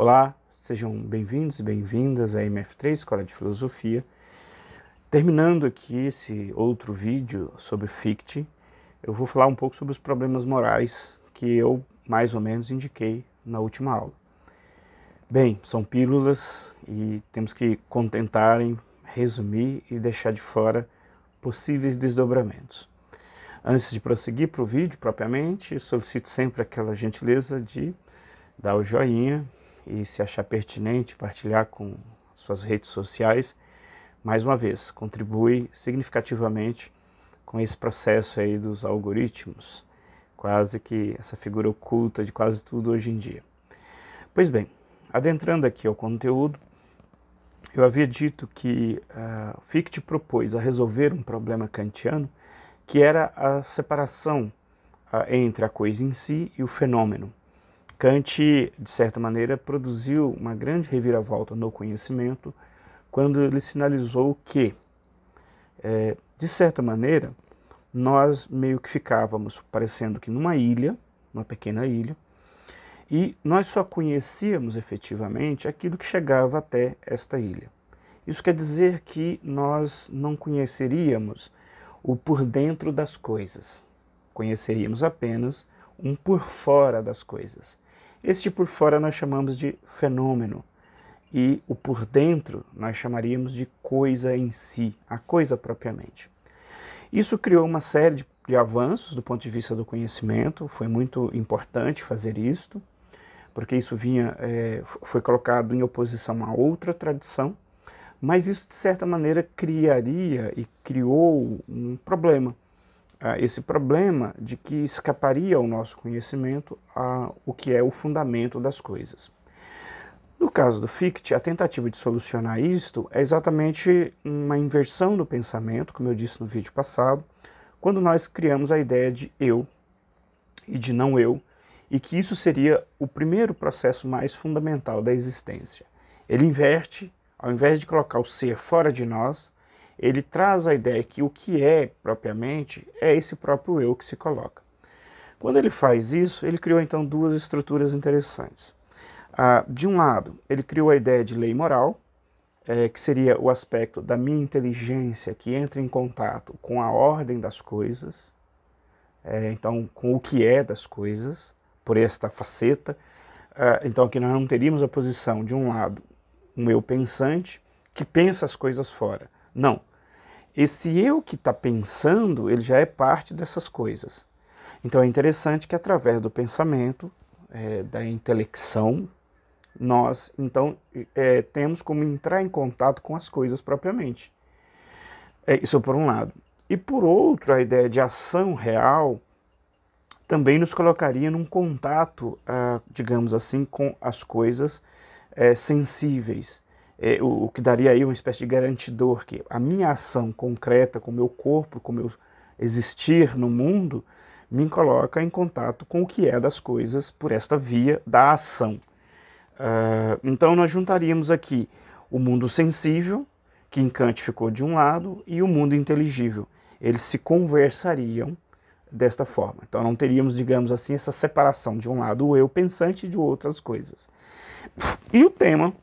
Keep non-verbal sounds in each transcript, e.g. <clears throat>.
Olá, sejam bem-vindos e bem-vindas à MF3 Escola de Filosofia. Terminando aqui esse outro vídeo sobre Fichte, eu vou falar um pouco sobre os problemas morais que eu mais ou menos indiquei na última aula. Bem, são pílulas e temos que contentar em resumir e deixar de fora possíveis desdobramentos. Antes de prosseguir para o vídeo propriamente, solicito sempre aquela gentileza de dar o joinha, e se achar pertinente partilhar com suas redes sociais, mais uma vez, contribui significativamente com esse processo aí dos algoritmos, quase que essa figura oculta de quase tudo hoje em dia. Pois bem, adentrando aqui ao conteúdo, eu havia dito que uh, ah, Fichte propôs a resolver um problema kantiano que era a separação uh, entre a coisa em si e o fenômeno. Kant, de certa maneira, produziu uma grande reviravolta no conhecimento quando ele sinalizou que, é, de certa maneira, nós meio que ficávamos parecendo que numa ilha, uma pequena ilha, e nós só conhecíamos efetivamente aquilo que chegava até esta ilha. Isso quer dizer que nós não conheceríamos o por dentro das coisas, conheceríamos apenas um por fora das coisas. Este por fora nós chamamos de fenômeno e o por dentro nós chamaríamos de coisa em si, a coisa propriamente. Isso criou uma série de, de avanços do ponto de vista do conhecimento, foi muito importante fazer isto, porque isso vinha, é, foi colocado em oposição a outra tradição, mas isso de certa maneira criaria e criou um problema ah, esse problema de que escaparia ao nosso conhecimento ah, o que é o fundamento das coisas. No caso do Fichte, a tentativa de solucionar isto é exatamente uma inversão do pensamento, como eu disse no vídeo passado, quando nós criamos a ideia de eu e de não eu, e que isso seria o primeiro processo mais fundamental da existência. Ele inverte, ao invés de colocar o ser fora de nós, ele traz a ideia que o que é propriamente é esse próprio eu que se coloca. Quando ele faz isso, ele criou então duas estruturas interessantes. Ah, de um lado, ele criou a ideia de lei moral, é, que seria o aspecto da minha inteligência que entra em contato com a ordem das coisas, é, então com o que é das coisas, por esta faceta. Ah, então aqui nós não teríamos a posição, de um lado, um eu pensante que pensa as coisas fora, não. Esse eu que está pensando, ele já é parte dessas coisas. Então é interessante que através do pensamento, é, da intelecção, nós então é, temos como entrar em contato com as coisas propriamente. É, isso por um lado. E por outro, a ideia de ação real também nos colocaria num contato, ah, digamos assim, com as coisas é, sensíveis é, o, o, que daria aí uma espécie de garantidor que a minha ação concreta com o meu corpo, com o meu existir no mundo, me coloca em contato com o que é das coisas por esta via da ação. Uh, então nós juntaríamos aqui o mundo sensível, que em Kant ficou de um lado, e o mundo inteligível. Eles se conversariam desta forma. Então não teríamos, digamos assim, essa separação de um lado o eu pensante e de outras coisas. E o tema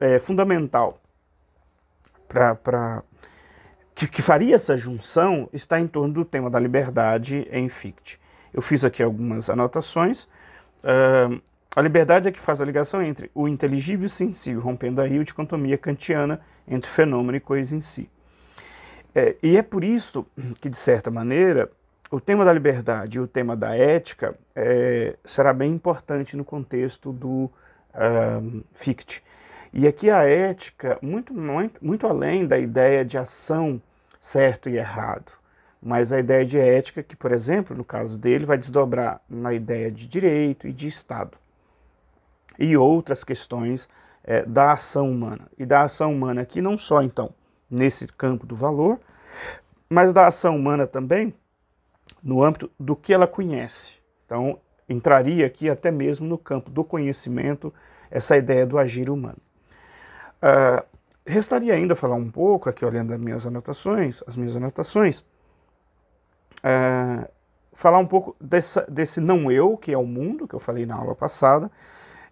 é, fundamental para que, que faria essa junção está em torno do tema da liberdade em Fichte. Eu fiz aqui algumas anotações. Uh, a liberdade é que faz a ligação entre o inteligível e o sensível, rompendo aí a dicotomia kantiana entre fenômeno e coisa em si. É, e é por isso que, de certa maneira, o tema da liberdade e o tema da ética é, será bem importante no contexto do um, Fichte. E aqui a ética, muito, muito, muito além da ideia de ação certo e errado, mas a ideia de ética que, por exemplo, no caso dele, vai desdobrar na ideia de direito e de Estado e outras questões é, da ação humana. E da ação humana aqui, não só então nesse campo do valor, mas da ação humana também no âmbito do que ela conhece. Então, entraria aqui até mesmo no campo do conhecimento essa ideia do agir humano. Uh, restaria ainda falar um pouco, aqui olhando as minhas anotações, as minhas anotações, uh, falar um pouco dessa, desse não eu, que é o mundo, que eu falei na aula passada,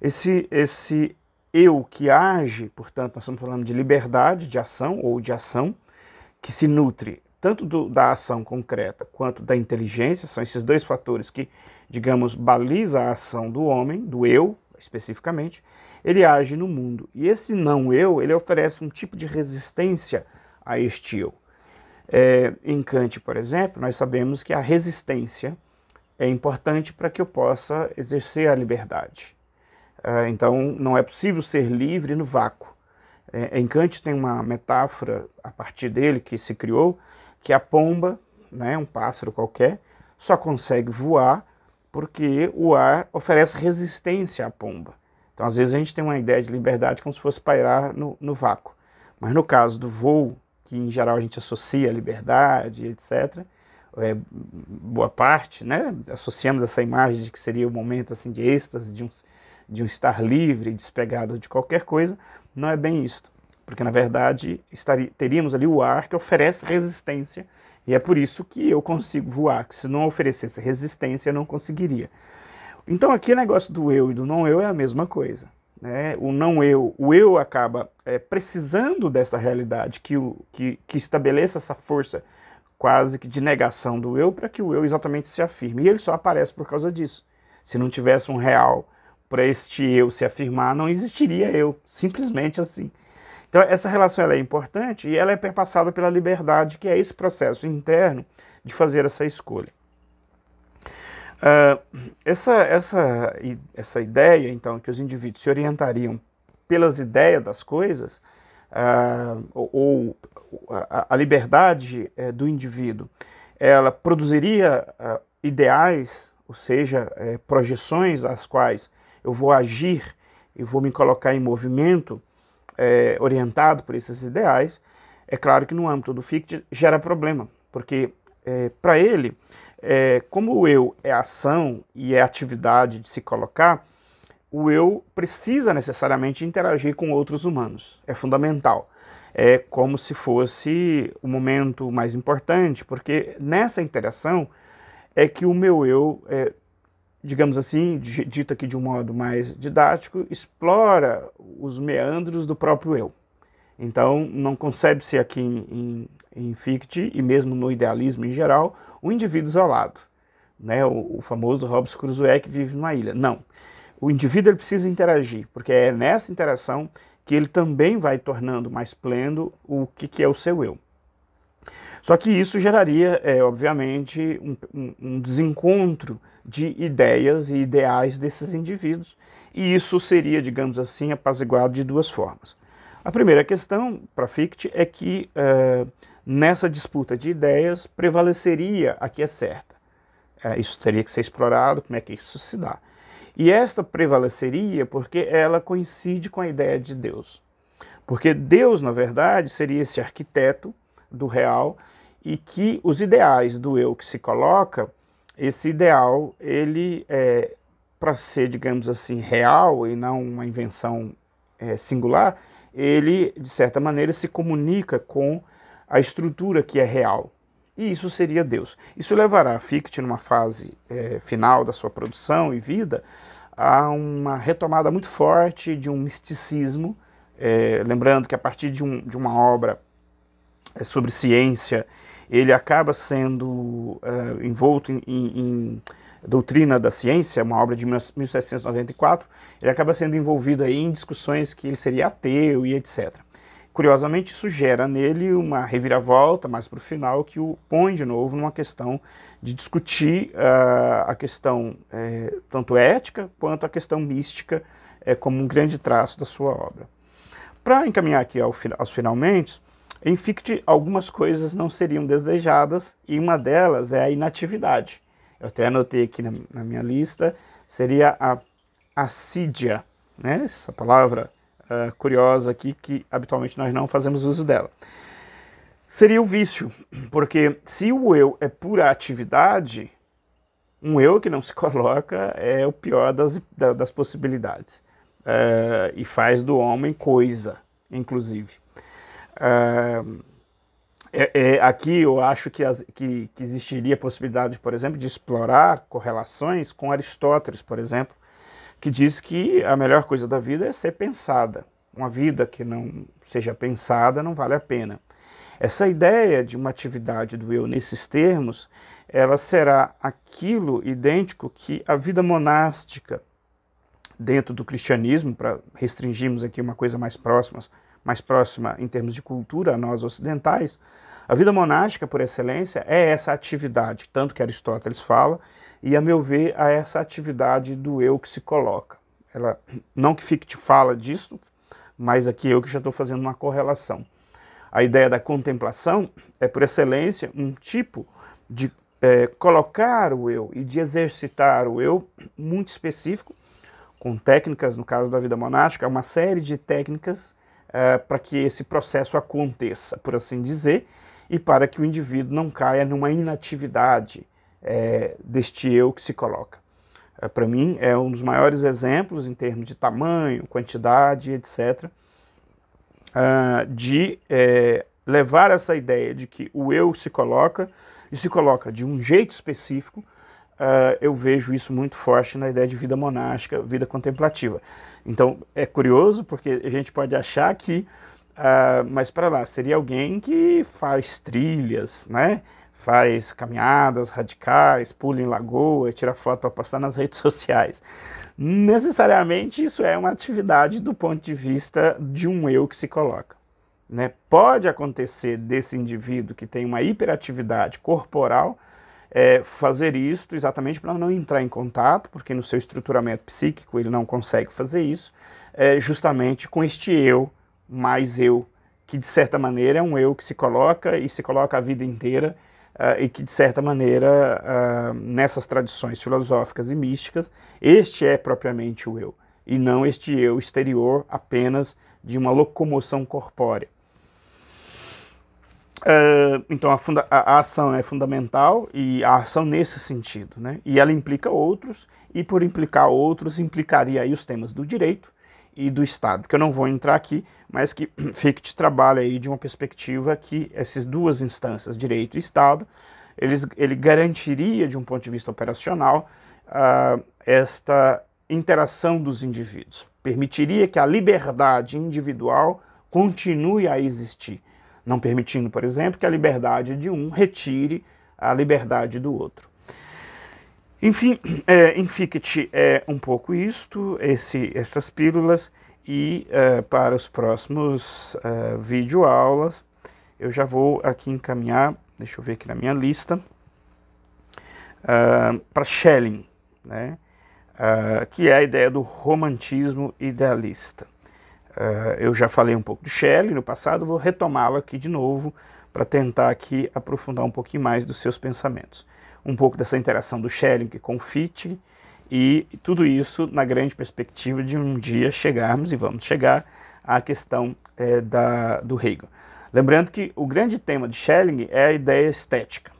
esse, esse eu que age, portanto, nós estamos falando de liberdade de ação ou de ação, que se nutre tanto do, da ação concreta quanto da inteligência, são esses dois fatores que, digamos, baliza a ação do homem, do eu especificamente, ele age no mundo. E esse não eu, ele oferece um tipo de resistência a este eu. É, em Kant, por exemplo, nós sabemos que a resistência é importante para que eu possa exercer a liberdade. É, então, não é possível ser livre no vácuo. É, em Kant tem uma metáfora a partir dele que se criou, que a pomba, né, um pássaro qualquer, só consegue voar porque o ar oferece resistência à pomba. Então, às vezes, a gente tem uma ideia de liberdade como se fosse pairar no, no vácuo. Mas no caso do voo, que em geral a gente associa à liberdade, etc., é, boa parte, né? associamos essa imagem de que seria o um momento assim, de êxtase, de um, de um estar livre, despegado de qualquer coisa, não é bem isto. Porque, na verdade, estaria, teríamos ali o ar que oferece resistência, e é por isso que eu consigo voar, que se não oferecesse resistência, eu não conseguiria. Então aqui o é negócio do eu e do não eu é a mesma coisa. Né? O não eu, o eu acaba é, precisando dessa realidade que, o, que, que estabeleça essa força quase que de negação do eu para que o eu exatamente se afirme. E ele só aparece por causa disso. Se não tivesse um real para este eu se afirmar, não existiria eu, simplesmente assim. Então essa relação é importante e ela é perpassada pela liberdade, que é esse processo interno de fazer essa escolha. Uh, essa, essa, essa ideia, então, que os indivíduos se orientariam pelas ideias das coisas, uh, ou, ou a, a, liberdade uh, do indivíduo, ela produziria ah, ideais, ou seja, eh, projeções às quais eu vou agir e vou me colocar em movimento eh, orientado por esses ideais, é claro que no âmbito do FICT gera problema, porque para ele é, como o eu é ação e é atividade de se colocar, o eu precisa necessariamente interagir com outros humanos. É fundamental. É como se fosse o momento mais importante, porque nessa interação é que o meu eu, é, digamos assim, dito aqui de um modo mais didático, explora os meandros do próprio eu. Então, não concebe-se aqui em, em em Fichte e mesmo no idealismo em geral, o indivíduo isolado, né? o, o famoso Hobbes Crusoe que vive numa ilha. Não, o indivíduo ele precisa interagir, porque é nessa interação que ele também vai tornando mais pleno o que, que é o seu eu. Só que isso geraria, é, obviamente, um, um, um desencontro de ideias e ideais desses indivíduos, e isso seria, digamos assim, apaziguado de duas formas. A primeira questão para Fichte é que uh, nessa disputa de ideias prevaleceria a que é certa. É, isso teria que ser explorado, como é que isso se dá. E esta prevaleceria porque ela coincide com a ideia de Deus. Porque Deus, na verdade, seria esse arquiteto do real e que os ideais do eu que se coloca, esse ideal, ele é, para ser, digamos assim, real e não uma invenção é, singular, ele, de certa maneira, se comunica com a estrutura que é real. E isso seria Deus. Isso levará a Fichte, numa fase é, final da sua produção e vida, a uma retomada muito forte de um misticismo. É, lembrando que a partir de, um, de uma obra é, sobre ciência, ele acaba sendo é, envolto em, em, em Doutrina da Ciência, uma obra de 1794, ele acaba sendo envolvido aí em discussões que ele seria ateu e etc. Curiosamente, isso gera nele uma reviravolta mais para o final que o põe de novo numa questão de discutir uh, a questão eh, tanto ética quanto a questão mística é como um grande traço da sua obra. Para encaminhar aqui ao, aos finalmente, em Fichte algumas coisas não seriam desejadas e uma delas é a inatividade. Eu até anotei aqui na, na minha lista, seria a assídia, né? essa palavra uh, curiosa aqui que habitualmente nós não fazemos uso dela. Seria o vício, porque se o eu é pura atividade, um eu que não se <laughs> coloca é o pior das, das possibilidades. Uh, e faz do homem coisa, inclusive. Uh, é, é, aqui eu acho que, as, que, que, existiria a possibilidade, por exemplo, de explorar correlações com Aristóteles, por exemplo, que diz que a melhor coisa da vida é ser pensada. Uma vida que não seja pensada não vale a pena. Essa ideia de uma atividade do eu nesses termos, ela será aquilo idêntico que a vida monástica dentro do cristianismo, para restringirmos aqui uma coisa mais próxima, mais próxima em termos de cultura a nós ocidentais, a vida monástica por excelência é essa atividade, tanto que Aristóteles fala, e, a meu ver, a essa atividade do eu que se coloca. Ela, não que fique te fala disso, mas aqui eu que já estou fazendo uma correlação. A ideia da contemplação é, por excelência, um tipo de é, colocar o eu e de exercitar o eu muito específico, com técnicas, no caso da vida monástica, uma série de técnicas é, para que esse processo aconteça, por assim dizer, e para que o indivíduo não caia numa inatividade, é, deste eu que se coloca. É, Para mim, é um dos maiores exemplos em termos de tamanho, quantidade, etc., uh, ah, de é, levar essa ideia de que o eu se coloca e se coloca de um jeito específico. Uh, eu vejo isso muito forte na ideia de vida monástica, vida contemplativa. Então é curioso porque a gente pode achar que, uh, mas para lá, seria alguém que faz trilhas, né? faz caminhadas radicais, pula em lagoa, tira foto para postar nas <laughs> redes sociais. Necessariamente isso é uma atividade do ponto de vista de um eu que se coloca. Né? Pode acontecer desse indivíduo que tem uma hiperatividade corporal é, fazer isso exatamente para não entrar em contato, porque no seu estruturamento psíquico ele não consegue fazer isso, é, justamente com este eu, mais eu, que de certa maneira é um eu que se coloca e se coloca a vida inteira Uh, e que, de certa maneira, uh, nessas tradições filosóficas e místicas, este é propriamente o eu, e não este eu exterior apenas de uma locomoção corpórea. Uh, então, a, a, ação é fundamental e a ação nesse sentido, né? e ela implica outros, e por implicar outros, implicaria aí os temas do direito, e do Estado, que eu não vou entrar aqui, mas que <clears throat> Fichte trabalha aí de uma perspectiva que essas duas instâncias, direito e Estado, eles, ele garantiria, de um ponto de vista operacional, uh, esta interação dos indivíduos, permitiria que a liberdade individual continue a existir, não permitindo, por exemplo, que a liberdade de um retire a liberdade do outro. Enfim, <clears throat> é, Inficte é um pouco isto, esse, essas pílulas, e é, para os próximos é, aulas eu já vou aqui encaminhar, deixa eu ver aqui na minha lista, é, para Schelling, né? É, que é a ideia do romantismo idealista. É, eu já falei um pouco de Schelling no passado, vou retomá-lo aqui de novo para tentar aqui aprofundar um pouquinho mais dos seus pensamentos um pouco dessa interação do Schelling com o e tudo isso na grande perspectiva de um dia chegarmos e vamos chegar à questão é, da, do Hegel. Lembrando que o grande tema de Schelling é a ideia estética.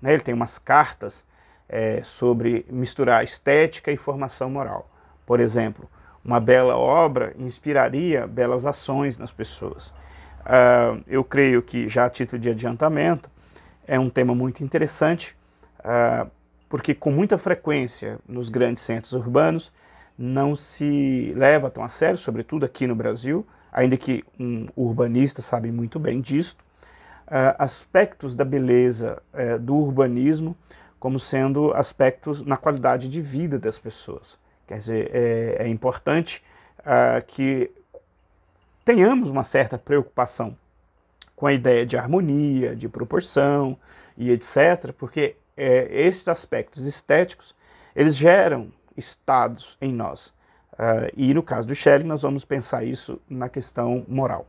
Né? Ele tem umas cartas é, sobre misturar estética e formação moral. Por exemplo, uma bela obra inspiraria belas ações nas pessoas. Uh, eu creio que, já a título de adiantamento, é um tema muito interessante ah, porque com muita frequência nos grandes centros urbanos não se leva tão a sério, sobretudo aqui no Brasil, ainda que um urbanista sabe muito bem disso, ah, aspectos da beleza eh, do urbanismo como sendo aspectos na qualidade de vida das pessoas. Quer dizer, é, é importante uh, que tenhamos uma certa preocupação com a ideia de harmonia, de proporção e etc., porque é, esses aspectos estéticos, eles geram estados em nós. Uh, e no caso do Schelling, nós vamos pensar isso na questão moral.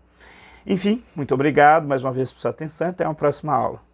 Enfim, muito obrigado mais uma vez por sua atenção. Até uma próxima aula.